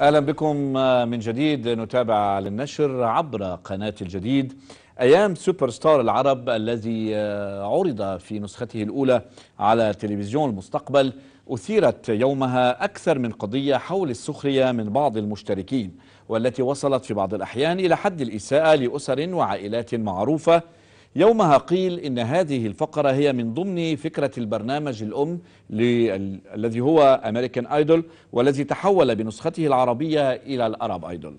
أهلا بكم آه، من جديد نتابع للنشر عبر قناة الجديد أيام سوبر ستار العرب الذي آه، عرض في نسخته الأولى على تلفزيون المستقبل أثيرت يومها أكثر من قضية حول السخرية من بعض المشتركين والتي وصلت في بعض الأحيان إلى حد الإساءة لأسر وعائلات معروفة يومها قيل إن هذه الفقرة هي من ضمن فكرة البرنامج الأم الذي هو أمريكان أيدول والذي تحول بنسخته العربية إلى الأرب أيدول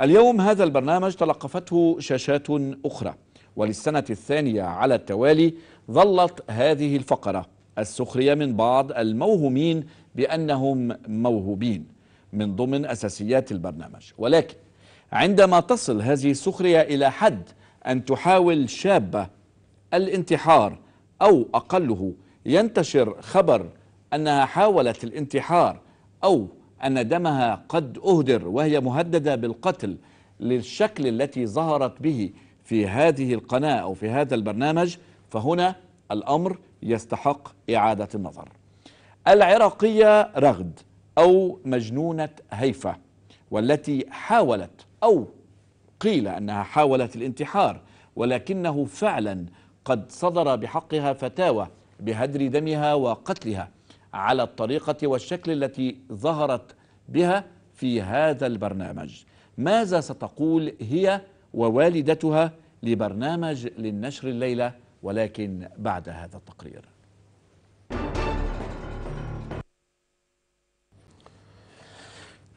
اليوم هذا البرنامج تلقفته شاشات أخرى وللسنة الثانية على التوالي ظلت هذه الفقرة السخرية من بعض الموهومين بأنهم موهوبين من ضمن أساسيات البرنامج ولكن عندما تصل هذه السخرية إلى حد أن تحاول شابة الانتحار أو أقله ينتشر خبر أنها حاولت الانتحار أو أن دمها قد أهدر وهي مهددة بالقتل للشكل التي ظهرت به في هذه القناة أو في هذا البرنامج فهنا الأمر يستحق إعادة النظر العراقية رغد أو مجنونة هيفا والتي حاولت أو قيل أنها حاولت الانتحار ولكنه فعلا قد صدر بحقها فتاوى بهدر دمها وقتلها على الطريقة والشكل التي ظهرت بها في هذا البرنامج ماذا ستقول هي ووالدتها لبرنامج للنشر الليلة ولكن بعد هذا التقرير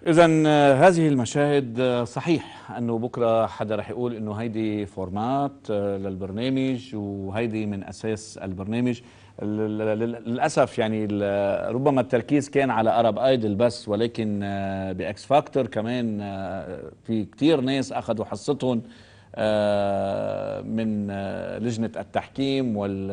إذا آه، هذه المشاهد آه، صحيح أنه بكرة حدا رح يقول أنه هيدي فورمات آه، للبرنامج وهيدي من أساس البرنامج للأسف يعني ربما التركيز كان على أرب أيدل بس ولكن بإكس فاكتور كمان في كثير ناس أخذوا حصتهم من لجنة التحكيم وال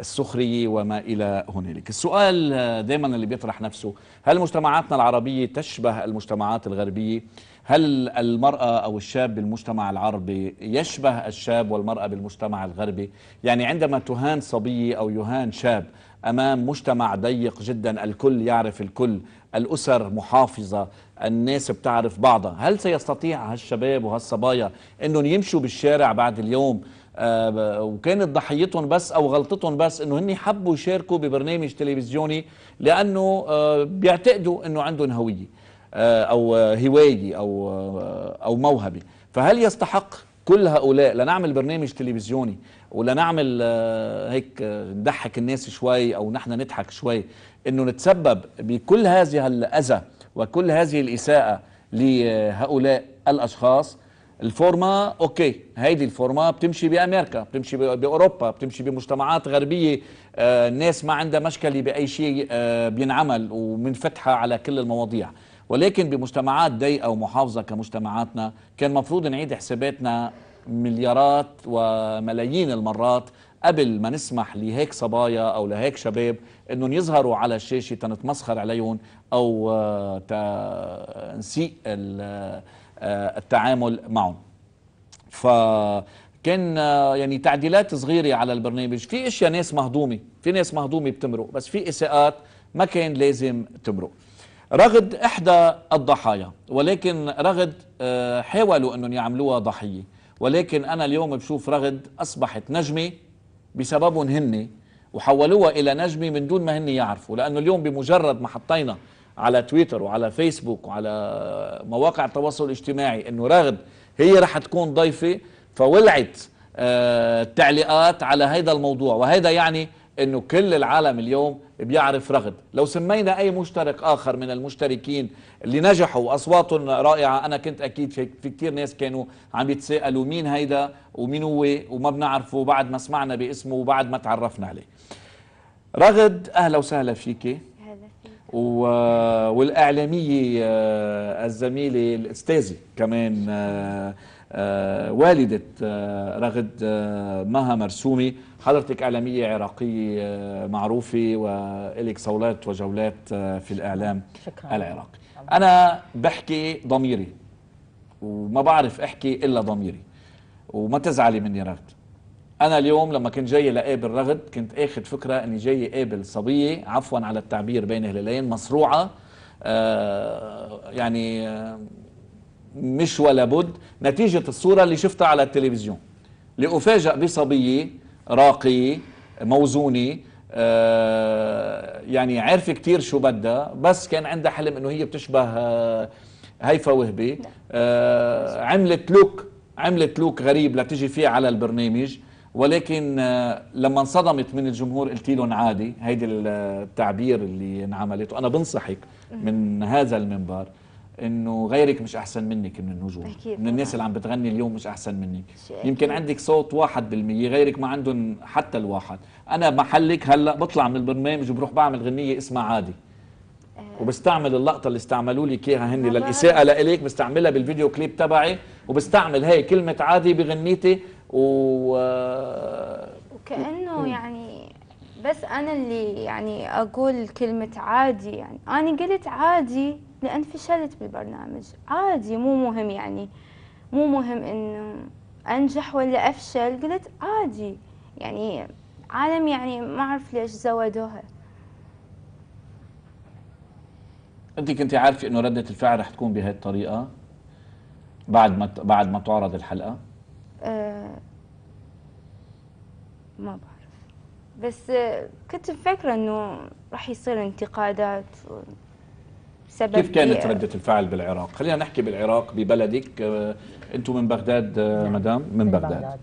السخرية وما إلى هنالك السؤال آه، دايما اللي بيطرح نفسه هل مجتمعاتنا العربية تشبه المجتمعات الغربية هل المرأة أو الشاب بالمجتمع العربي يشبه الشاب والمرأة بالمجتمع الغربي يعني عندما تهان صبية أو يهان شاب أمام مجتمع ضيق جدا الكل يعرف الكل الأسر محافظة الناس بتعرف بعضها هل سيستطيع هالشباب وهالصبايا أنهم يمشوا بالشارع بعد اليوم آه، وكانت ضحيتهم بس او غلطتهم بس انه هن حبوا يشاركوا ببرنامج تلفزيوني لانه آه، بيعتقدوا انه عندهم هويه آه، او هوايه او او موهبه فهل يستحق كل هؤلاء لنعمل برنامج تلفزيوني ولنعمل هيك نضحك الناس شوي او نحن نضحك شوي انه نتسبب بكل هذه الاذى وكل هذه الاساءه لهؤلاء الاشخاص الفورما اوكي هيدي الفورما بتمشي بامريكا بتمشي باوروبا بتمشي بمجتمعات غربيه الناس آه، ما عندها مشكله باي شيء آه، بينعمل ومنفتحه على كل المواضيع ولكن بمجتمعات ضيقه ومحافظه كمجتمعاتنا كان مفروض نعيد حساباتنا مليارات وملايين المرات قبل ما نسمح لهيك صبايا او لهيك شباب انهم يظهروا على الشاشه تنتمسخر عليهم او آه نسيء آه، التعامل معهم كان آه، يعني تعديلات صغيرة على البرنامج في اشياء ناس مهضومة في ناس مهضومة بتمرق بس في اساءات ما كان لازم تمرق رغد احدى الضحايا ولكن رغد آه، حاولوا انهم يعملوها ضحية ولكن انا اليوم بشوف رغد اصبحت نجمة بسببهم هن وحولوها الى نجمة من دون ما هن يعرفوا لانه اليوم بمجرد ما حطينا على تويتر وعلى فيسبوك وعلى مواقع التواصل الاجتماعي انه رغد هي رح تكون ضيفه فولعت آه، التعليقات على هذا الموضوع وهذا يعني انه كل العالم اليوم بيعرف رغد لو سمينا اي مشترك اخر من المشتركين اللي نجحوا واصواتهم رائعه انا كنت اكيد في, في كثير ناس كانوا عم يتساءلوا مين هيدا ومين هو وما بنعرفه بعد ما سمعنا باسمه وبعد ما تعرفنا عليه رغد اهلا وسهلا فيكي والاعلاميه آه، الزميله الاستاذه كمان آه، آه، والده رغد مها مرسومي حضرتك اعلاميه عراقيه معروفه والك صولات وجولات في الاعلام شكرا. العراقي انا بحكي ضميري وما بعرف احكي الا ضميري وما تزعلي مني رغد انا اليوم لما كنت جاي لقابل رغد كنت اخد فكره اني جاي قابل صبيه عفوا على التعبير بين هلالين مصروعه آه يعني آه مش ولا بد نتيجه الصوره اللي شفتها على التلفزيون لافاجئ بصبيه راقيه موزونه آه يعني عارفه كتير شو بدها بس كان عندها حلم انه هي بتشبه آه، هيفا وهبي نعم. آه، عملت لوك عملت لوك غريب لتجي فيه على البرنامج ولكن آه، لما انصدمت من الجمهور قلت لهم عادي هيدي آه، التعبير اللي انعملت وانا بنصحك من هذا المنبر انه غيرك مش احسن منك من النجوم من الناس اللي عم بتغني اليوم مش احسن منك يمكن عندك صوت واحد بالمية غيرك ما عندهم حتى الواحد انا محلك هلا بطلع من البرنامج وبروح بعمل غنيه اسمها عادي آه. وبستعمل اللقطه اللي استعملوا لي اياها هن للاساءه لإليك بستعملها بالفيديو كليب تبعي وبستعمل هي كلمه عادي بغنيتي و آه، وكانه يعني بس انا اللي يعني اقول كلمه عادي يعني انا قلت عادي لان فشلت بالبرنامج عادي مو مهم يعني مو مهم انه انجح ولا افشل قلت عادي يعني عالم يعني ما اعرف ليش زودوها انت كنت عارفه انه رده الفعل رح تكون بهي الطريقه بعد ما بعد ما تعرض الحلقه آه، ما بعرف بس آه، كنت مفكرة انه راح يصير انتقادات بسبب كيف كانت ردة الفعل بالعراق؟ خلينا نحكي بالعراق ببلدك آه، انتم من بغداد مدام من, من بغداد.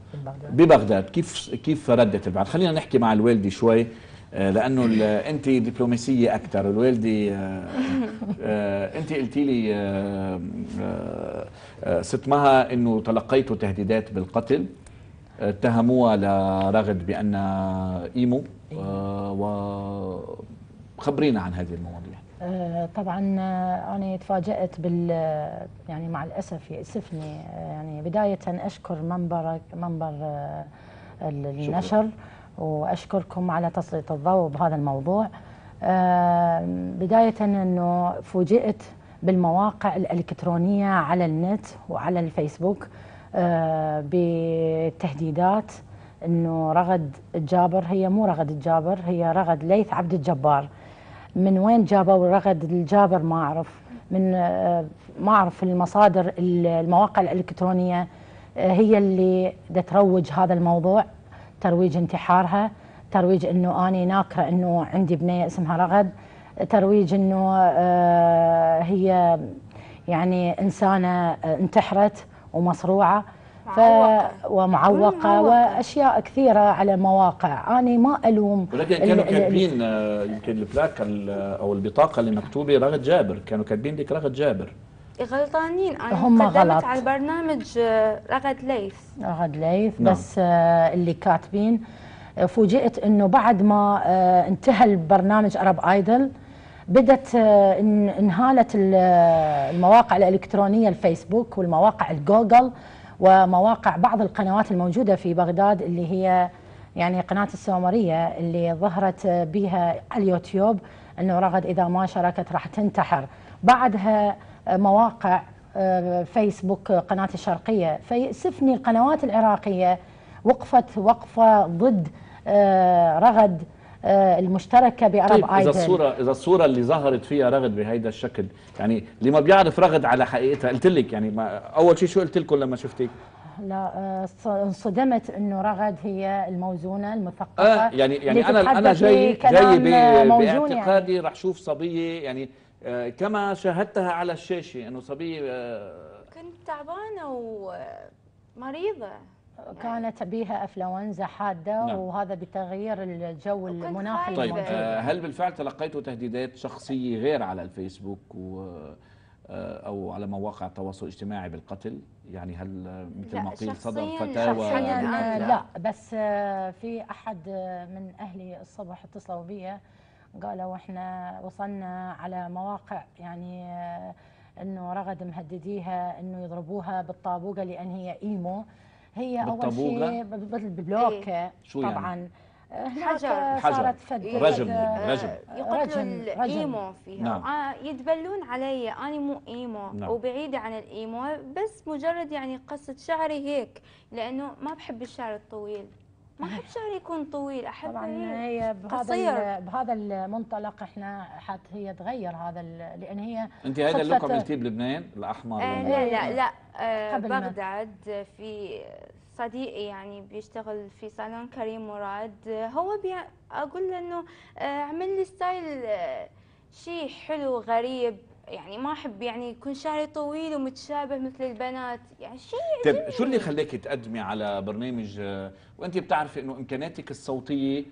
بغداد ببغداد كيف كيف ردة الفعل؟ خلينا نحكي مع الوالدة شوي آه، لانه انت دبلوماسيه اكثر الوالده آه، آه، انت قلتي لي ست مها انه تلقيتوا تهديدات بالقتل اتهموها لرغد بان ايمو وخبرينا عن هذه المواضيع طبعا انا تفاجات بال يعني مع الاسف ياسفني يعني بدايه اشكر منبرك منبر النشر شكرا. واشكركم على تسليط الضوء بهذا الموضوع. آه، بدايه انه فوجئت بالمواقع الالكترونيه على النت وعلى الفيسبوك آه، بتهديدات انه رغد الجابر هي مو رغد الجابر هي رغد ليث عبد الجبار. من وين جابوا رغد الجابر ما اعرف من آه، ما اعرف المصادر المواقع الالكترونيه هي اللي تروج هذا الموضوع ترويج انتحارها ترويج انه اني ناكره انه عندي بنيه اسمها رغد ترويج انه آه، هي يعني انسانه انتحرت ومصروعه ف... ومعوقة وأشياء كثيرة على مواقع أنا ما ألوم ولكن كانوا كاتبين آه، يمكن البلاك أو البطاقة اللي مكتوبة رغد جابر كانوا كاتبين لك رغد جابر غلطانين انا هم غلط. على البرنامج آه، رغد ليث رغد ليث نعم. بس آه، اللي كاتبين آه، فوجئت انه بعد ما انتهى البرنامج ارب ايدل بدت انهالت المواقع الالكترونيه الفيسبوك والمواقع الجوجل ومواقع بعض القنوات الموجوده في بغداد اللي هي يعني قناه السومريه اللي ظهرت بها على اليوتيوب انه رغد اذا ما شاركت راح تنتحر بعدها مواقع آه، فيسبوك آه، قناة الشرقية فيأسفني القنوات العراقية وقفت وقفة ضد آه، رغد المشتركه بارب طيب ايدل اذا الصوره اذا الصوره اللي ظهرت فيها رغد بهيدا الشكل يعني اللي ما بيعرف رغد على حقيقتها قلت لك يعني ما اول شيء شو قلت لكم لما شفتيك لا آه، انصدمت انه رغد هي الموزونه المثقفه آه يعني يعني انا انا جاي جاي باعتقادي يعني. رح شوف صبيه يعني آه، كما شاهدتها على الشاشه انه صبيه آه، كنت تعبانه ومريضه كانت بها انفلونزا حاده نعم. وهذا بتغيير الجو المناخي طيب هل بالفعل تلقيتوا تهديدات شخصيه غير على الفيسبوك و آه، او على مواقع التواصل الاجتماعي بالقتل يعني هل مثل ما قيل صدر فتاوى آه لا بس آه، في احد آه، من اهلي الصبح اتصلوا بي قالوا احنا وصلنا على مواقع يعني انه رغد مهدديها انه يضربوها بالطابوقه لان هي ايمو هي اول شيء بالبلوك إيه؟ يعني؟ طبعا يعني؟ حجر صارت فد رجم رجم يقتلوا الايمو فيها نعم. آه، يدبلون علي انا مو ايمو نعم. وبعيده عن الايمو بس مجرد يعني قصه شعري هيك لانه ما بحب الشعر الطويل ما احب شعري يكون طويل احب طبعا إيه، هي بهذا بهذا المنطلق احنا حت هي تغير هذا لان هي انت هذا اللوك عملتيه بلبنان الاحمر آه لا لا لا آه بغداد في صديقي يعني بيشتغل في صالون كريم مراد هو بي اقول له انه آه، عمل لي ستايل آه، شيء حلو غريب يعني ما احب يعني يكون شعري طويل ومتشابه مثل البنات يعني شيء يعني طيب شو اللي خلاك تقدمي على برنامج آه، وانت بتعرفي انه امكاناتك الصوتيه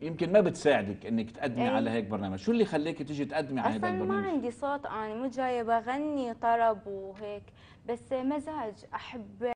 يمكن ما بتساعدك انك تقدمي أيه؟ على هيك برنامج شو اللي خلاكي تيجي تقدمي على هذا البرنامج اصلا ما عندي صوت انا مو جايه بغني طرب وهيك بس مزاج احب